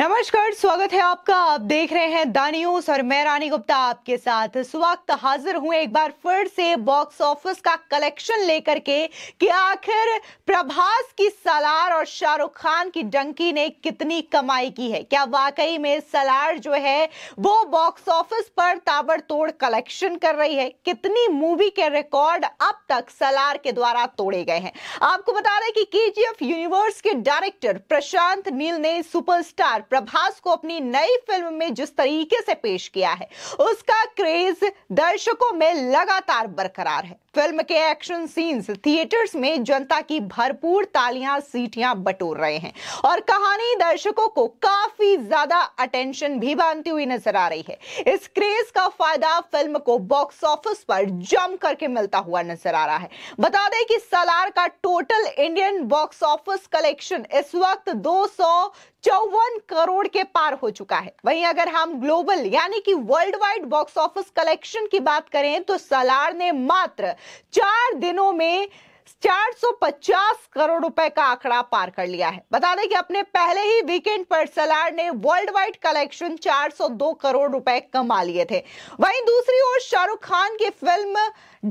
नमस्कार स्वागत है आपका आप देख रहे हैं द न्यूज और मैं रानी गुप्ता आपके साथ इस वक्त हाजिर हुए एक बार फिर से बॉक्स ऑफिस का कलेक्शन लेकर के कि आखिर प्रभास की सलार और शाहरुख खान की डंकी ने कितनी कमाई की है क्या वाकई में सलार जो है वो बॉक्स ऑफिस पर ताबड़तोड़ कलेक्शन कर रही है कितनी मूवी के रिकॉर्ड अब तक सलार के द्वारा तोड़े गए हैं आपको बता दें कि के यूनिवर्स के डायरेक्टर प्रशांत नील ने सुपरस्टार प्रभास को अपनी नई फिल्म में जिस तरीके से पेश किया है उसका क्रेज दर्शकों में लगातार बरकरार है फिल्म के एक्शन सीन्स थिएटर्स में जनता की भरपूर तालियां सीटियां बटोर रहे हैं और कहानी दर्शकों को काफी ज्यादा अटेंशन भी बांधती हुई नजर आ रही है इस क्रेज का फायदा फिल्म को बॉक्स ऑफिस पर जम करके मिलता हुआ नजर आ रहा है बता दें कि सलार का total Indian box office collection इस वक्त दो चौवन करोड़ के पार हो चुका है वहीं अगर हम ग्लोबल यानी कि world wide box office collection की बात करें तो सलार ने मात्र चार दिनों में 450 करोड़ रुपए का आंकड़ा पार कर लिया है बता दें कि अपने पहले ही वीकेंड पर सलार ने वर्ल्ड वाइड कलेक्शन 402 करोड़ रुपए कमा लिए थे वहीं दूसरी ओर शाहरुख खान की फिल्म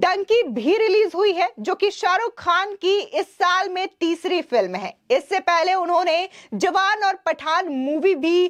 डंकी भी रिलीज हुई है जो कि शाहरुख खान की इस साल में तीसरी फिल्म है इससे पहले उन्होंने जवान और पठान मूवी भी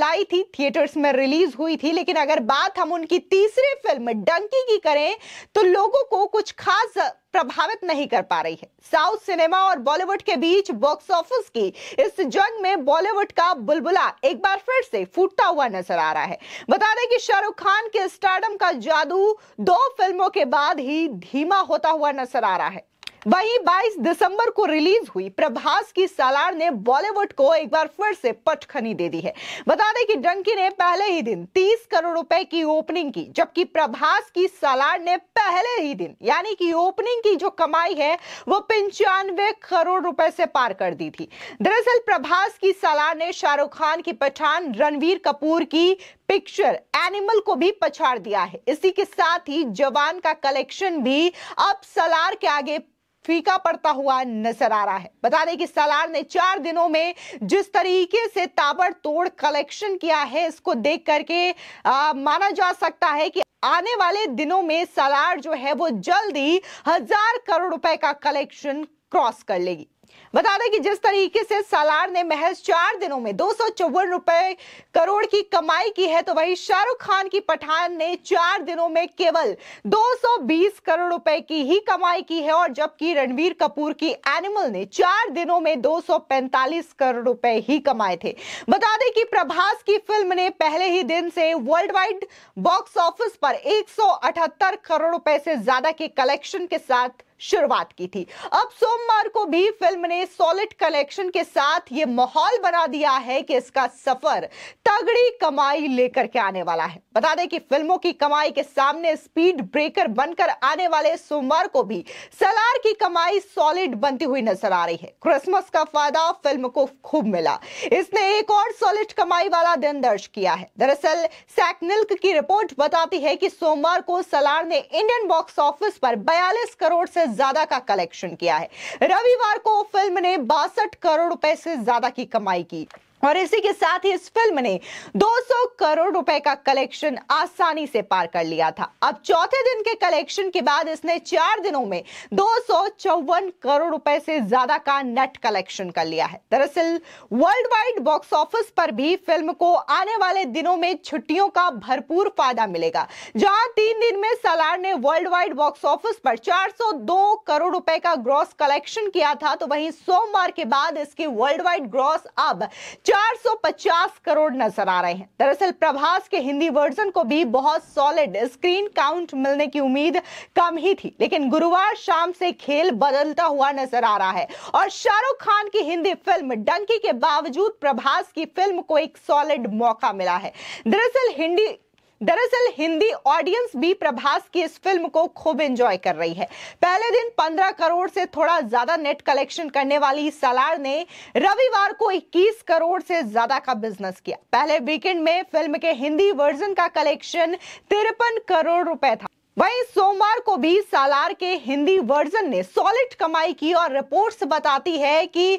लाई थी थिएटर्स में रिलीज हुई थी लेकिन अगर बात हम उनकी तीसरी फिल्म डंकी की करें तो लोगों को कुछ खास प्रभावित नहीं कर पा रही है साउथ सिनेमा और बॉलीवुड के बीच बॉक्स ऑफिस की इस जंग में बॉलीवुड का बुलबुला एक बार फिर से फूटता हुआ नजर आ रहा है बता दें कि शाहरुख खान के स्टार्डम का जादू दो फिल्मों के बाद ही धीमा होता हुआ नजर आ रहा है वहीं 22 दिसंबर को रिलीज हुई प्रभास की सालार ने बॉलीवुड को एक बार फिर से पटखनी दे दी है बता दें कि डंकी ने पहले ही दिन 30 करोड़ रुपए की ओपनिंग की जबकि प्रभास की सालार ने पहले ही दिन यानी कि ओपनिंग की जो कमाई है वो पंचानवे करोड़ रुपए से पार कर दी थी दरअसल प्रभास की सालार ने शाहरुख खान की पठान रणवीर कपूर की पिक्चर एनिमल को भी पछाड़ दिया है इसी के साथ ही जवान का कलेक्शन भी अब सलार के आगे फीका पड़ता हुआ नजर आ रहा है बता दें कि सलार ने चार दिनों में जिस तरीके से ताबड़तोड़ कलेक्शन किया है इसको देख करके आ, माना जा सकता है कि आने वाले दिनों में सलार जो है वो जल्दी हजार करोड़ रुपए का कलेक्शन क्रॉस कर लेगी बता दें कि जिस तरीके से सालार ने महज चार दिनों में दो रुपए करोड़ की कमाई की है तो वही शाहरुख खान की पठान ने चार दिनों में केवल 220 करोड़ रुपए की ही कमाई की है और जबकि रणवीर कपूर की एनिमल ने चार दिनों में 245 करोड़ रुपए ही कमाए थे बता दें कि प्रभास की फिल्म ने पहले ही दिन से वर्ल्ड वाइड बॉक्स ऑफिस पर एक करोड़ रुपए से ज्यादा के कलेक्शन के साथ शुरुआत की थी अब सोमवार को भी फिल्म ने सॉलिड कलेक्शन के साथ ये माहौल बना दिया है कि इसका सफर तगड़ी कमाई लेकर के आने वाला है बता दें कि फिल्मों की कमाई के सामने स्पीड ब्रेकर बनकर आने वाले सोमवार को भी सलार की कमाई सॉलिड बनती हुई नजर आ रही है क्रिसमस का फायदा फिल्म को खूब मिला इसने एक और सॉलिड कमाई वाला दिन दर्ज किया है दरअसल सैकनिल्क की रिपोर्ट बताती है कि सोमवार को सलार ने इंडियन बॉक्स ऑफिस पर बयालीस करोड़ से ज्यादा का कलेक्शन किया है रविवार को फिल्म ने बासठ करोड़ रुपए से ज्यादा की कमाई की और इसी के साथ ही इस फिल्म ने 200 करोड़ रुपए का कलेक्शन आसानी से पार कर लिया था अब चौथे दिन के कलेक्शन के बाद इसने चार दिनों में दो करोड़ रुपए से ज्यादा का नेट कलेक्शन कर लिया है दरअसल वर्ल्ड वाइड बॉक्स ऑफिस पर भी फिल्म को आने वाले दिनों में छुट्टियों का भरपूर फायदा मिलेगा जहां तीन दिन में सलार ने वर्ल्ड वाइड बॉक्स ऑफिस पर चार करोड़ रुपए का ग्रॉस कलेक्शन किया था तो वही सोमवार के बाद इसकी वर्ल्ड वाइड ग्रॉस अब 450 करोड़ नजर आ रहे हैं दरअसल प्रभास के हिंदी वर्जन को भी बहुत सॉलिड स्क्रीन काउंट मिलने की उम्मीद कम ही थी लेकिन गुरुवार शाम से खेल बदलता हुआ नजर आ रहा है और शाहरुख खान की हिंदी फिल्म डंकी के बावजूद प्रभास की फिल्म को एक सॉलिड मौका मिला है दरअसल हिंदी दरअसल हिंदी ऑडियंस भी प्रभास की इस फिल्म को खूब एंजॉय कर रही है पहले दिन 15 करोड़ से थोड़ा ज्यादा नेट कलेक्शन करने वाली सलार ने रविवार को 21 करोड़ से ज्यादा का बिजनेस किया पहले वीकेंड में फिल्म के हिंदी वर्जन का कलेक्शन तिरपन करोड़ रुपए था वहीं सोमवार को भी सालार के हिंदी वर्जन ने सॉलिड कमाई की और रिपोर्ट्स बताती है कि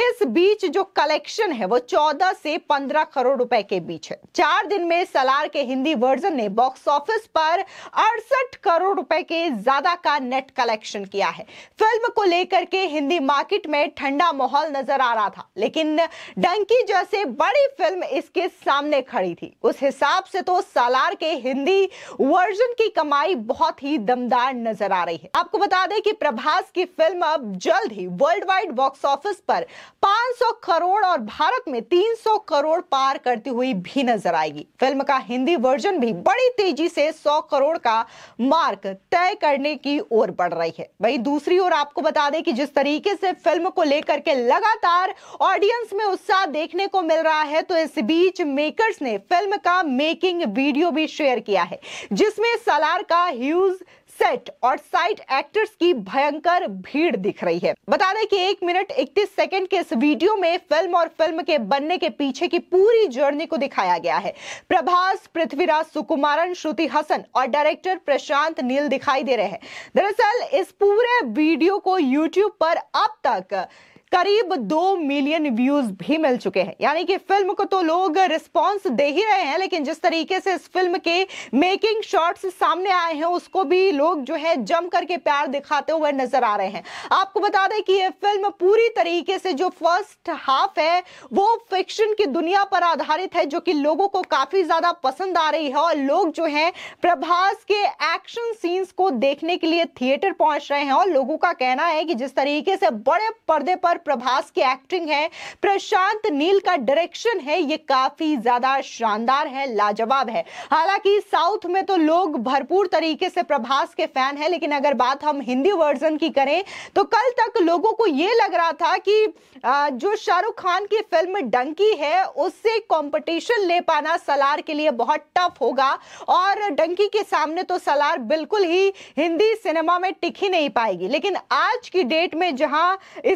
इस बीच जो कलेक्शन है वो 14 से 15 करोड़ रुपए के बीच है चार दिन में सालार के हिंदी वर्जन ने बॉक्स ऑफिस पर अड़सठ करोड़ रुपए के ज्यादा का नेट कलेक्शन किया है फिल्म को लेकर के हिंदी मार्केट में ठंडा माहौल नजर आ रहा था लेकिन डंकी जैसे बड़ी फिल्म इसके सामने खड़ी थी उस हिसाब से तो सालार के हिंदी वर्जन की कमाई बहुत ही दमदार नजर आ रही है आपको बता दें कि प्रभास की फिल्म अब जल्द ही वर्ल्ड वाइड बॉक्स ऑफिस पर 500 करोड़ और भारत में 300 करोड़ पार करती हुई भी नजर आएगी फिल्म का हिंदी वर्जन भी बड़ी तेजी से 100 करोड़ का मार्क तय करने की ओर बढ़ रही है वही दूसरी ओर आपको बता दें कि जिस तरीके से फिल्म को लेकर के लगातार ऑडियंस में उत्साह देखने को मिल रहा है तो इस बीच मेकर्स ने फिल्म का मेकिंग वीडियो भी शेयर किया है जिसमें सलार का ह्यूज सेट और साइट एक्टर्स की भयंकर भीड़ दिख रही है बता दें कि एक मिनट इकतीस सेकंड के इस वीडियो में फिल्म और फिल्म के बनने के पीछे की पूरी जर्नी को दिखाया गया है प्रभास पृथ्वीराज सुकुमारन श्रुति हसन और डायरेक्टर प्रशांत नील दिखाई दे रहे हैं दरअसल इस पूरे वीडियो को यूट्यूब पर अब तक करीब दो मिलियन व्यूज भी मिल चुके हैं यानी कि फिल्म को तो लोग रिस्पॉन्स दे ही रहे हैं लेकिन जिस तरीके से इस फिल्म के मेकिंग शॉट्स सामने आए हैं उसको भी लोग जो है जम करके प्यार दिखाते हुए नजर आ रहे हैं आपको बता दें कि ये फिल्म पूरी तरीके से जो फर्स्ट हाफ है वो फिक्शन की दुनिया पर आधारित है जो कि लोगों को काफी ज्यादा पसंद आ रही है और लोग जो है प्रभास के एक्शन सीन्स को देखने के लिए थिएटर पहुंच रहे हैं और लोगों का कहना है कि जिस तरीके से बड़े पर्दे पर और प्रभास की एक्टिंग है प्रशांत नील का डायरेक्शन है ये काफी ज्यादा शानदार है लाजवाब है हालांकि साउथ में तो लोग भरपूर तरीके से प्रभास के फैन है लेकिन अगर बात हम हिंदी वर्जन की करें तो कल तक लोगों को ये लग रहा था कि जो शाहरुख खान की फिल्म डंकी है उससे कंपटीशन ले पाना सलार के लिए बहुत टफ होगा और डंकी के सामने तो सलार बिल्कुल ही हिंदी सिनेमा में टिक ही नहीं पाएगी लेकिन आज की डेट में जहां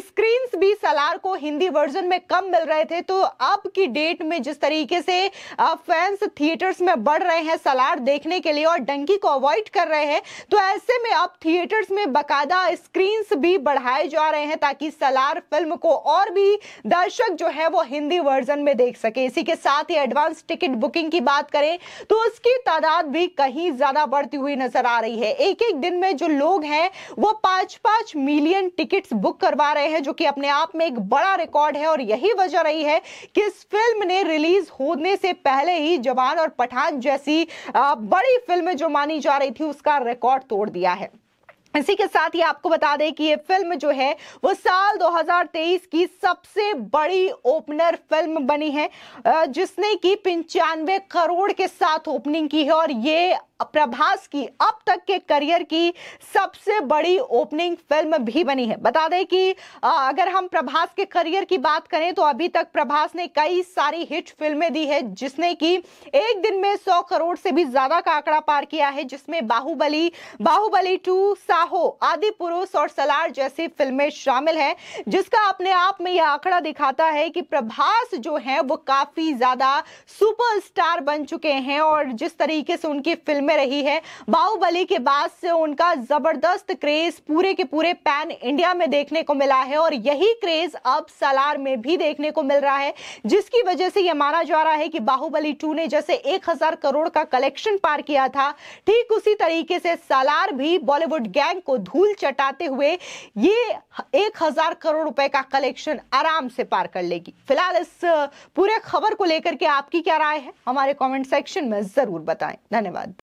स्क्रीन भी सलार को हिंदी वर्जन में कम मिल रहे थे तो अब की डेट में जिस तरीके से फैंस थिएटर्स में बढ़ रहे हैं सलार देखने के लिए और डंकी को अवॉइड कर रहे हैं तो ऐसे में अब थिएटर्स में बाकायदा स्क्रीन्स भी बढ़ाए जा रहे हैं ताकि सलार फिल्म को और भी दर्शक जो है वो हिंदी वर्जन में देख सके इसी के साथ ही एडवांस टिकट बुकिंग की बात करें तो उसकी तादाद भी कहीं ज्यादा बढ़ती हुई नजर आ रही है एक एक दिन में जो लोग हैं वो पांच पांच मिलियन टिकट्स बुक करवा रहे हैं जो कि अपने अपने आप में एक बड़ा रिकॉर्ड है और यही वजह रही है कि इस फिल्म ने रिलीज होने से पहले ही जवान और पठान जैसी बड़ी फिल्म जो मानी जा रही थी उसका रिकॉर्ड तोड़ दिया है इसी के साथ ही आपको बता दें कि ये फिल्म जो है वो साल 2023 की सबसे बड़ी ओपनर फिल्म बनी है जिसने कि पंचानवे करोड़ के साथ ओपनिंग की है और ये प्रभास की अब तक के करियर की सबसे बड़ी ओपनिंग फिल्म भी बनी है बता दें कि अगर हम प्रभास के करियर की बात करें तो अभी तक प्रभास ने कई सारी हिट फिल्में दी है जिसने की एक दिन में सौ करोड़ से भी ज्यादा का आंकड़ा पार किया है जिसमें बाहुबली बाहुबली टू साहो आदि पुरुष और सलार जैसी फिल्में शामिल है जिसका अपने आप में यह आंकड़ा दिखाता है कि प्रभास जो है वो काफी ज्यादा सुपरस्टार बन चुके हैं और जिस तरीके से उनकी फिल्में में रही है बाहुबली के बाद से उनका जबरदस्त क्रेज पूरे के पूरे पैन इंडिया में देखने को मिला है और यही क्रेज अब सलार में भी देखने को मिल रहा है जिसकी वजह से यह माना जा रहा है कि बाहुबली टू ने जैसे एक हजार करोड़ का कलेक्शन पार किया था ठीक उसी तरीके से सलार भी बॉलीवुड गैंग को धूल चटाते हुए ये एक हजार करोड़ रुपए का कलेक्शन आराम से पार कर लेगी फिलहाल इस पूरे खबर को लेकर के आपकी क्या राय है हमारे कमेंट सेक्शन में जरूर बताएं धन्यवाद